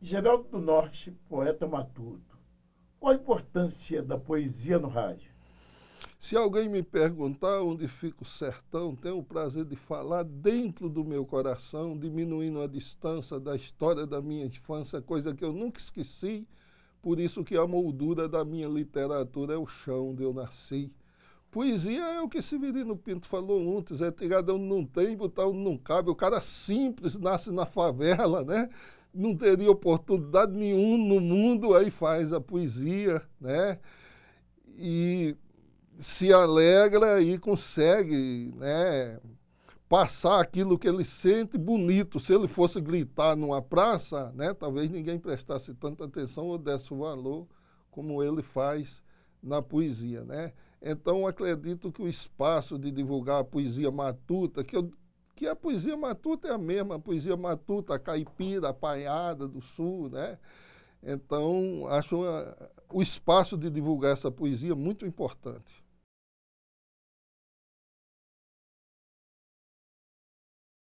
Geraldo do Norte, poeta matuto. Qual a importância da poesia no rádio? Se alguém me perguntar onde fica o sertão, tenho o prazer de falar dentro do meu coração, diminuindo a distância da história da minha infância, coisa que eu nunca esqueci. Por isso que a moldura da minha literatura é o chão onde eu nasci. Poesia é o que Severino Pinto falou antes, é tirar onde não tem, botar onde não cabe. O cara simples nasce na favela, né? não teria oportunidade nenhuma no mundo, aí faz a poesia, né? E se alegra e consegue, né? Passar aquilo que ele sente bonito. Se ele fosse gritar numa praça, né? Talvez ninguém prestasse tanta atenção ou desse o valor como ele faz na poesia, né? Então, acredito que o espaço de divulgar a poesia matuta, que eu que a poesia matuta é a mesma, a poesia matuta, a caipira, a paiada do sul, né? Então, acho ah, o espaço de divulgar essa poesia muito importante.